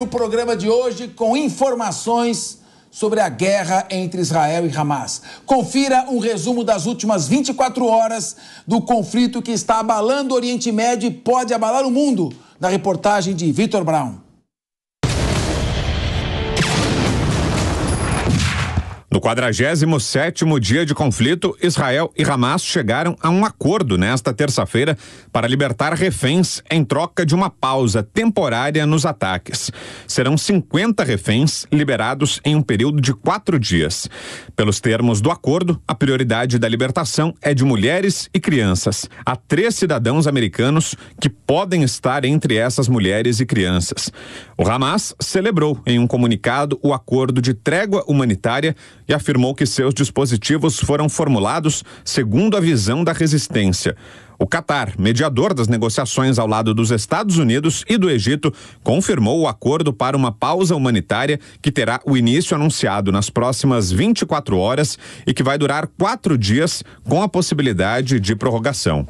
O programa de hoje com informações sobre a guerra entre Israel e Hamas. Confira um resumo das últimas 24 horas do conflito que está abalando o Oriente Médio e pode abalar o mundo, na reportagem de Vitor Brown. No 47º dia de conflito, Israel e Hamas chegaram a um acordo nesta terça-feira para libertar reféns em troca de uma pausa temporária nos ataques. Serão 50 reféns liberados em um período de quatro dias. Pelos termos do acordo, a prioridade da libertação é de mulheres e crianças. Há três cidadãos americanos que podem estar entre essas mulheres e crianças. O Hamas celebrou em um comunicado o acordo de trégua humanitária e afirmou que seus dispositivos foram formulados segundo a visão da resistência. O Catar, mediador das negociações ao lado dos Estados Unidos e do Egito, confirmou o acordo para uma pausa humanitária que terá o início anunciado nas próximas 24 horas e que vai durar quatro dias, com a possibilidade de prorrogação.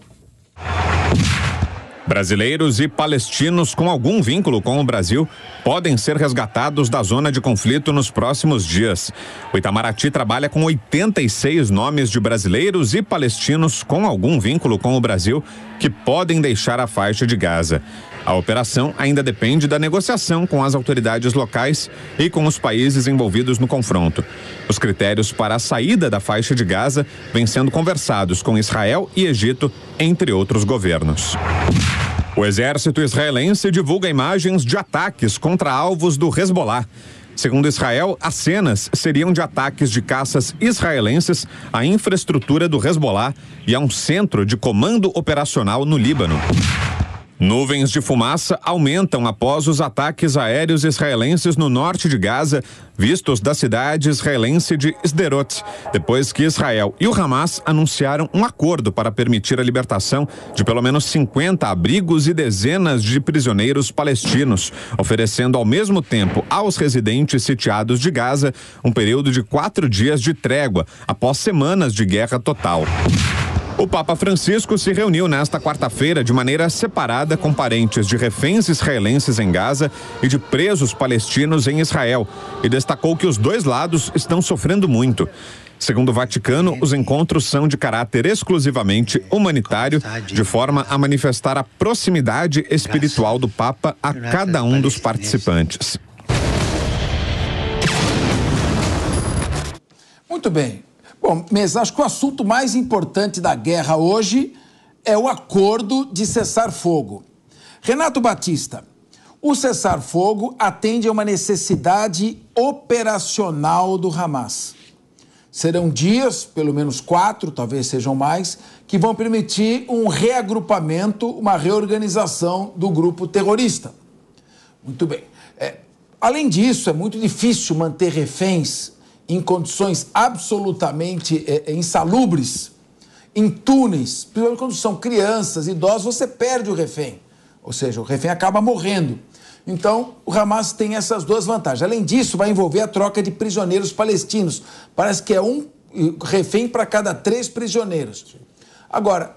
Brasileiros e palestinos com algum vínculo com o Brasil podem ser resgatados da zona de conflito nos próximos dias. O Itamaraty trabalha com 86 nomes de brasileiros e palestinos com algum vínculo com o Brasil que podem deixar a faixa de Gaza. A operação ainda depende da negociação com as autoridades locais e com os países envolvidos no confronto. Os critérios para a saída da faixa de Gaza vêm sendo conversados com Israel e Egito, entre outros governos. O exército israelense divulga imagens de ataques contra alvos do Hezbollah. Segundo Israel, as cenas seriam de ataques de caças israelenses à infraestrutura do Hezbollah e a um centro de comando operacional no Líbano. Nuvens de fumaça aumentam após os ataques aéreos israelenses no norte de Gaza, vistos da cidade israelense de Sderot, depois que Israel e o Hamas anunciaram um acordo para permitir a libertação de pelo menos 50 abrigos e dezenas de prisioneiros palestinos, oferecendo ao mesmo tempo aos residentes sitiados de Gaza um período de quatro dias de trégua após semanas de guerra total. O Papa Francisco se reuniu nesta quarta-feira de maneira separada com parentes de reféns israelenses em Gaza e de presos palestinos em Israel e destacou que os dois lados estão sofrendo muito. Segundo o Vaticano, os encontros são de caráter exclusivamente humanitário, de forma a manifestar a proximidade espiritual do Papa a cada um dos participantes. Muito bem. Bom, mas acho que o assunto mais importante da guerra hoje é o acordo de cessar fogo. Renato Batista, o cessar-fogo atende a uma necessidade operacional do Hamas. Serão dias, pelo menos quatro, talvez sejam mais, que vão permitir um reagrupamento, uma reorganização do grupo terrorista. Muito bem. É, além disso, é muito difícil manter reféns em condições absolutamente é, é insalubres, em túneis, principalmente quando são crianças, idosos, você perde o refém. Ou seja, o refém acaba morrendo. Então, o Hamas tem essas duas vantagens. Além disso, vai envolver a troca de prisioneiros palestinos. Parece que é um refém para cada três prisioneiros. Agora,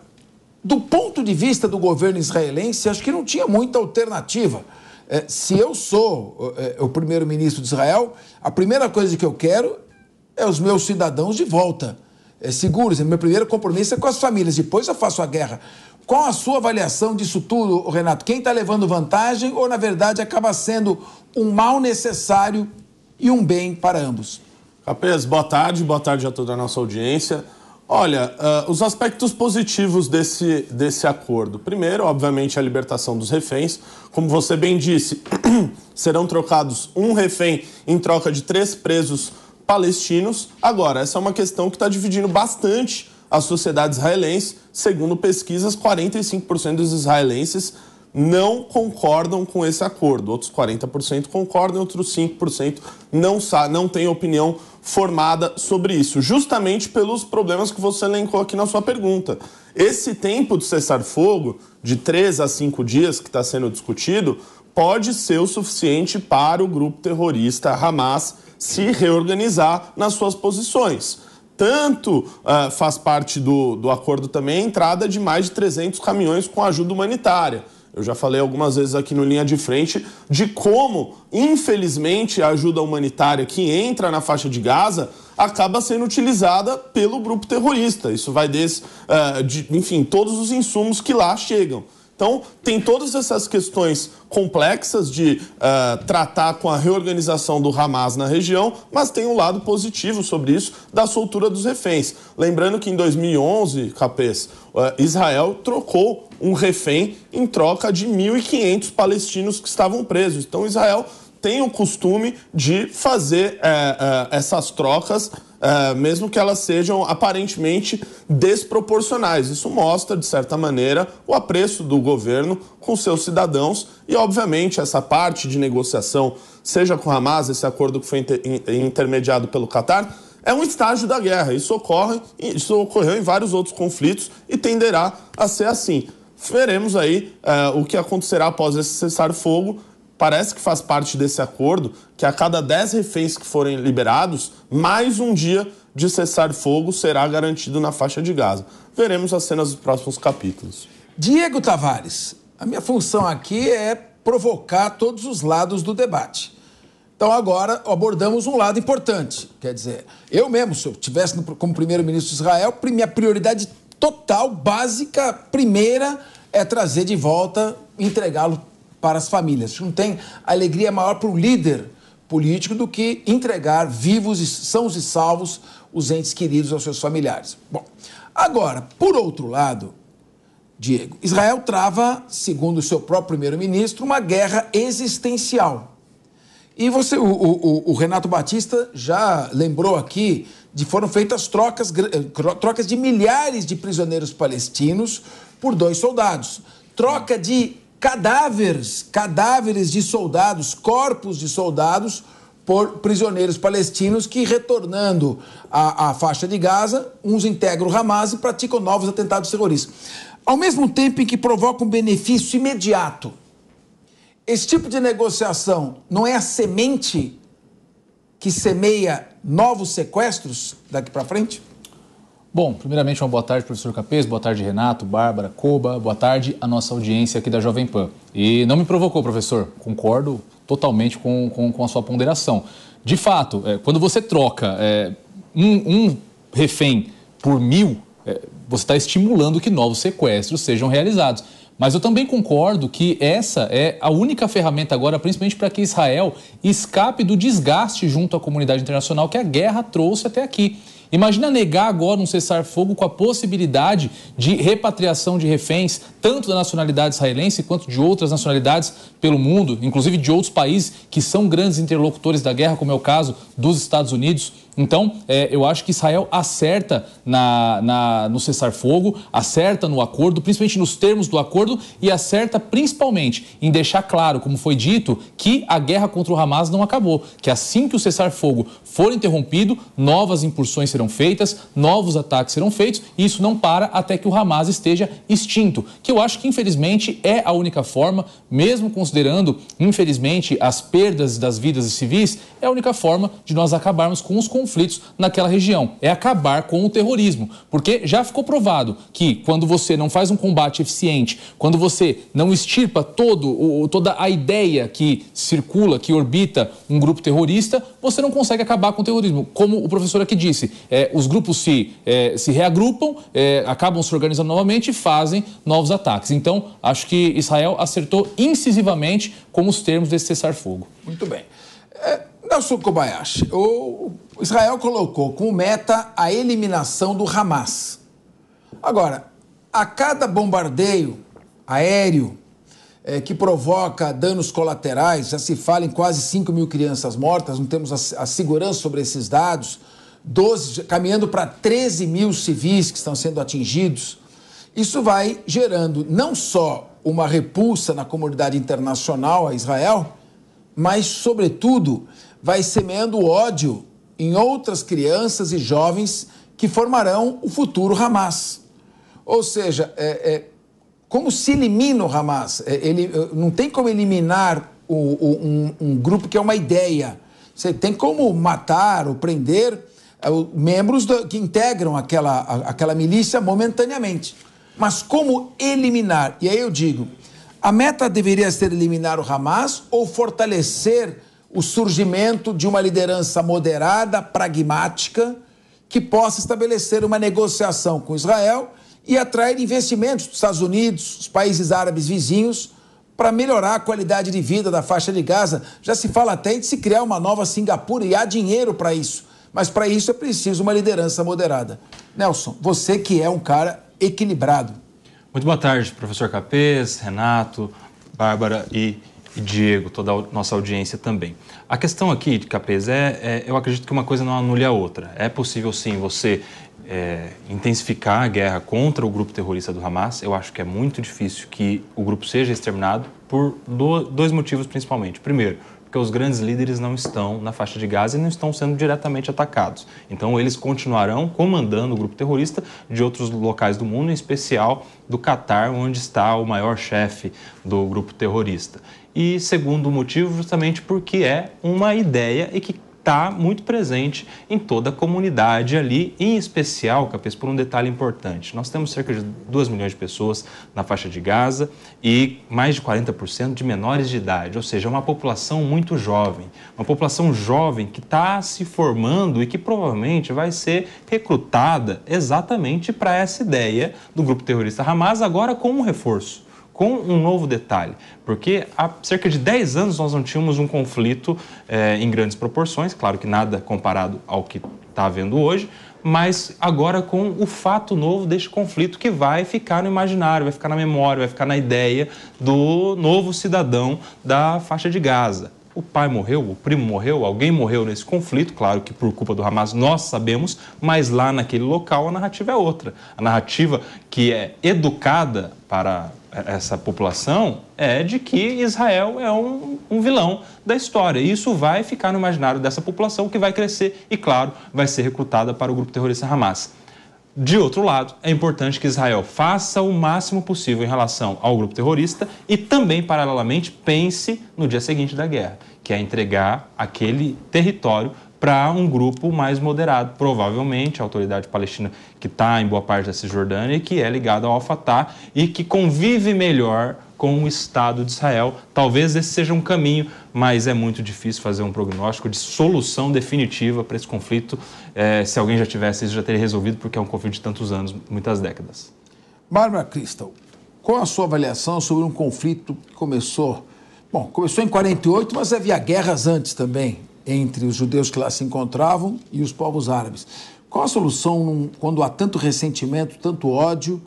do ponto de vista do governo israelense, acho que não tinha muita alternativa. É, se eu sou é, é, o primeiro-ministro de Israel, a primeira coisa que eu quero é os meus cidadãos de volta, seguros. Meu primeiro compromisso é com as famílias, depois eu faço a guerra. Qual a sua avaliação disso tudo, Renato? Quem está levando vantagem ou, na verdade, acaba sendo um mal necessário e um bem para ambos? Capês, boa tarde, boa tarde a toda a nossa audiência. Olha, uh, os aspectos positivos desse, desse acordo. Primeiro, obviamente, a libertação dos reféns. Como você bem disse, serão trocados um refém em troca de três presos palestinos. Agora, essa é uma questão que está dividindo bastante a sociedade israelense. Segundo pesquisas, 45% dos israelenses não concordam com esse acordo. Outros 40% concordam, outros 5% não, não têm opinião formada sobre isso, justamente pelos problemas que você elencou aqui na sua pergunta. Esse tempo de cessar-fogo, de três a cinco dias que está sendo discutido, pode ser o suficiente para o grupo terrorista Hamas se reorganizar nas suas posições tanto uh, faz parte do, do acordo também a entrada de mais de 300 caminhões com ajuda humanitária. Eu já falei algumas vezes aqui no Linha de Frente de como, infelizmente, a ajuda humanitária que entra na faixa de Gaza acaba sendo utilizada pelo grupo terrorista. Isso vai desde, uh, de, enfim, todos os insumos que lá chegam. Então, tem todas essas questões complexas de uh, tratar com a reorganização do Hamas na região, mas tem um lado positivo sobre isso da soltura dos reféns. Lembrando que em 2011, Capês, uh, Israel trocou um refém em troca de 1.500 palestinos que estavam presos. Então, Israel tem o costume de fazer uh, essas trocas é, mesmo que elas sejam aparentemente desproporcionais. Isso mostra, de certa maneira, o apreço do governo com seus cidadãos e, obviamente, essa parte de negociação, seja com Hamas, esse acordo que foi inter intermediado pelo Qatar, é um estágio da guerra. Isso, ocorre, isso ocorreu em vários outros conflitos e tenderá a ser assim. Veremos aí uh, o que acontecerá após esse cessar-fogo parece que faz parte desse acordo que a cada 10 reféns que forem liberados, mais um dia de cessar-fogo será garantido na faixa de Gaza. Veremos as cenas dos próximos capítulos. Diego Tavares, a minha função aqui é provocar todos os lados do debate. Então agora abordamos um lado importante. Quer dizer, eu mesmo, se eu tivesse como primeiro-ministro de Israel, minha prioridade total, básica, primeira, é trazer de volta, entregá-lo para as famílias. Não tem alegria maior para o líder político do que entregar vivos, e sãos e salvos, os entes queridos aos seus familiares. Bom, agora, por outro lado, Diego, Israel trava, segundo o seu próprio primeiro-ministro, uma guerra existencial. E você, o, o, o, Renato Batista já lembrou aqui de foram feitas trocas, eh, trocas de milhares de prisioneiros palestinos por dois soldados. Troca de cadáveres, cadáveres de soldados, corpos de soldados por prisioneiros palestinos que, retornando à, à faixa de Gaza, uns integram o Hamas e praticam novos atentados terroristas. Ao mesmo tempo em que provoca um benefício imediato, esse tipo de negociação não é a semente que semeia novos sequestros daqui para frente? Bom, primeiramente uma boa tarde, professor Capês, boa tarde, Renato, Bárbara, Coba, boa tarde à nossa audiência aqui da Jovem Pan. E não me provocou, professor, concordo totalmente com, com, com a sua ponderação. De fato, é, quando você troca é, um, um, refém por mil, é, você está estimulando que novos sequestros sejam realizados. Mas eu também concordo que essa é a única ferramenta agora, principalmente para que Israel escape do desgaste junto à comunidade internacional que a guerra trouxe até aqui. Imagina negar agora um cessar-fogo com a possibilidade de repatriação de reféns, tanto da nacionalidade israelense quanto de outras nacionalidades pelo mundo, inclusive de outros países que são grandes interlocutores da guerra, como é o caso dos Estados Unidos então, é, eu acho que Israel acerta na, na, no cessar-fogo, acerta no acordo, principalmente nos termos do acordo, e acerta principalmente em deixar claro, como foi dito, que a guerra contra o Hamas não acabou, que assim que o cessar-fogo for interrompido, novas impulsões serão feitas, novos ataques serão feitos, e isso não para até que o Hamas esteja extinto, que eu acho que, infelizmente, é a única forma, mesmo considerando, infelizmente, as perdas das vidas de civis, é a única forma de nós acabarmos com os conflitos conflitos naquela região. É acabar com o terrorismo. Porque já ficou provado que quando você não faz um combate eficiente, quando você não extirpa todo, toda a ideia que circula, que orbita um grupo terrorista, você não consegue acabar com o terrorismo. Como o professor aqui disse, é, os grupos se, é, se reagrupam, é, acabam se organizando novamente e fazem novos ataques. Então, acho que Israel acertou incisivamente com os termos desse cessar-fogo. Muito bem. É, Nelson Kobayashi, o Israel colocou como meta a eliminação do Hamas. Agora, a cada bombardeio aéreo é, que provoca danos colaterais, já se fala em quase 5 mil crianças mortas, não temos a, a segurança sobre esses dados, 12, caminhando para 13 mil civis que estão sendo atingidos. Isso vai gerando não só uma repulsa na comunidade internacional a Israel, mas, sobretudo, vai semeando ódio em outras crianças e jovens que formarão o futuro Hamas. Ou seja, é, é, como se elimina o Hamas? É, ele, não tem como eliminar o, o, um, um, grupo que é uma ideia. Você tem como matar ou prender é, membros do, que integram aquela, a, aquela milícia momentaneamente. Mas como eliminar? E aí eu digo, a meta deveria ser eliminar o Hamas ou fortalecer o surgimento de uma liderança moderada, pragmática, que possa estabelecer uma negociação com Israel e atrair investimentos dos Estados Unidos, os países árabes vizinhos, para melhorar a qualidade de vida da faixa de Gaza. Já se fala até de se criar uma nova Singapura e há dinheiro para isso. Mas para isso é preciso uma liderança moderada. Nelson, você que é um cara equilibrado. Muito boa tarde, professor Capês, Renato, Bárbara e e Diego, toda a nossa audiência também. A questão aqui, Capês, é, é eu acredito que uma coisa não anule a outra. É possível, sim, você é, intensificar a guerra contra o grupo terrorista do Hamas. Eu acho que é muito difícil que o grupo seja exterminado por do, dois motivos, principalmente. Primeiro, porque os grandes líderes não estão na faixa de Gaza e não estão sendo diretamente atacados. Então, eles continuarão comandando o grupo terrorista de outros locais do mundo, em especial do Catar, onde está o maior chefe do grupo terrorista. E segundo motivo, justamente porque é uma ideia e que está muito presente em toda a comunidade ali, em especial, Capes, por um detalhe importante. Nós temos cerca de 2 milhões de pessoas na faixa de Gaza e mais de 40% de menores de idade, ou seja, uma população muito jovem, uma população jovem que está se formando e que provavelmente vai ser recrutada exatamente para essa ideia do grupo terrorista Hamas, agora com um reforço com um novo detalhe, porque há cerca de 10 anos nós não tínhamos um conflito eh, em grandes proporções, claro que nada comparado ao que está havendo hoje, mas agora com o fato novo deste conflito que vai ficar no imaginário, vai ficar na memória, vai ficar na ideia do novo cidadão da faixa de Gaza o pai morreu, o primo morreu, alguém morreu nesse conflito, claro que por culpa do Hamas nós sabemos, mas lá naquele local a narrativa é outra. A narrativa que é educada para essa população é de que Israel é um, um vilão da história. E isso vai ficar no imaginário dessa população que vai crescer e, claro, vai ser recrutada para o grupo terrorista Hamas. De outro lado, é importante que Israel faça o máximo possível em relação ao grupo terrorista e também, paralelamente, pense no dia seguinte da guerra, que é entregar aquele território para um grupo mais moderado, provavelmente a autoridade palestina que está em boa parte da Cisjordânia e que é ligada ao Al-Fatah e que convive melhor com o Estado de Israel. Talvez esse seja um caminho, mas é muito difícil fazer um prognóstico de solução definitiva para esse conflito. É, se alguém já tivesse isso, já teria resolvido, porque é um conflito de tantos anos, muitas décadas. Bárbara Crystal, qual a sua avaliação sobre um conflito que começou Bom, começou em 48, mas havia guerras antes também entre os judeus que lá se encontravam e os povos árabes. Qual a solução num, quando há tanto ressentimento, tanto ódio?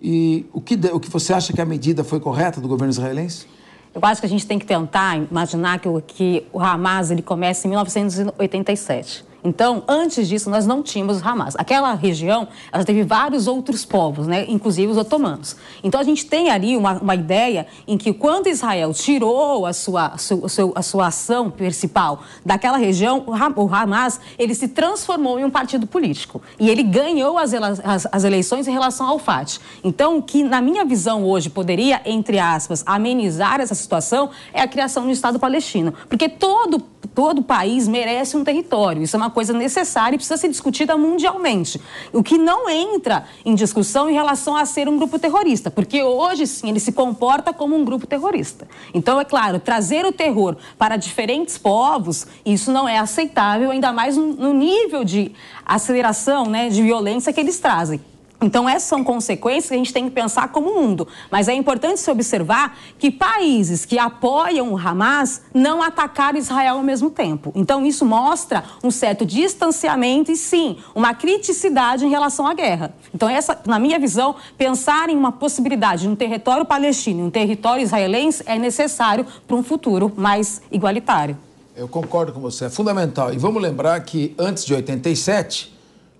E o que, o que você acha que a medida foi correta do governo israelense? Eu acho que a gente tem que tentar imaginar que o, que o Hamas ele começa em 1987. Então, antes disso, nós não tínhamos Hamas. Aquela região, ela teve vários outros povos, né? inclusive os otomanos. Então, a gente tem ali uma, uma ideia em que quando Israel tirou a sua, a sua, a sua ação principal daquela região, o Hamas, ele se transformou em um partido político. E ele ganhou as, as, as eleições em relação ao Fatah. Então, o que, na minha visão hoje, poderia, entre aspas, amenizar essa situação é a criação de um Estado palestino. Porque todo todo país merece um território. Isso é uma coisa necessária e precisa ser discutida mundialmente. O que não entra em discussão em relação a ser um grupo terrorista, porque hoje sim ele se comporta como um grupo terrorista. Então, é claro, trazer o terror para diferentes povos, isso não é aceitável, ainda mais no nível de aceleração né, de violência que eles trazem. Então, essas são consequências que a gente tem que pensar como mundo. Mas é importante se observar que países que apoiam o Hamas não atacaram Israel ao mesmo tempo. Então, isso mostra um certo distanciamento e, sim, uma criticidade em relação à guerra. Então, essa, na minha visão, pensar em uma possibilidade de um território palestino e um território israelense é necessário para um futuro mais igualitário. Eu concordo com você, é fundamental. E vamos lembrar que antes de 87,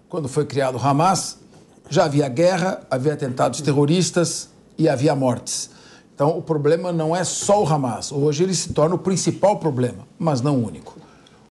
quando foi criado o Hamas, já havia guerra, havia atentados terroristas e havia mortes. Então, o problema não é só o Hamas. Hoje ele se torna o principal problema, mas não o único.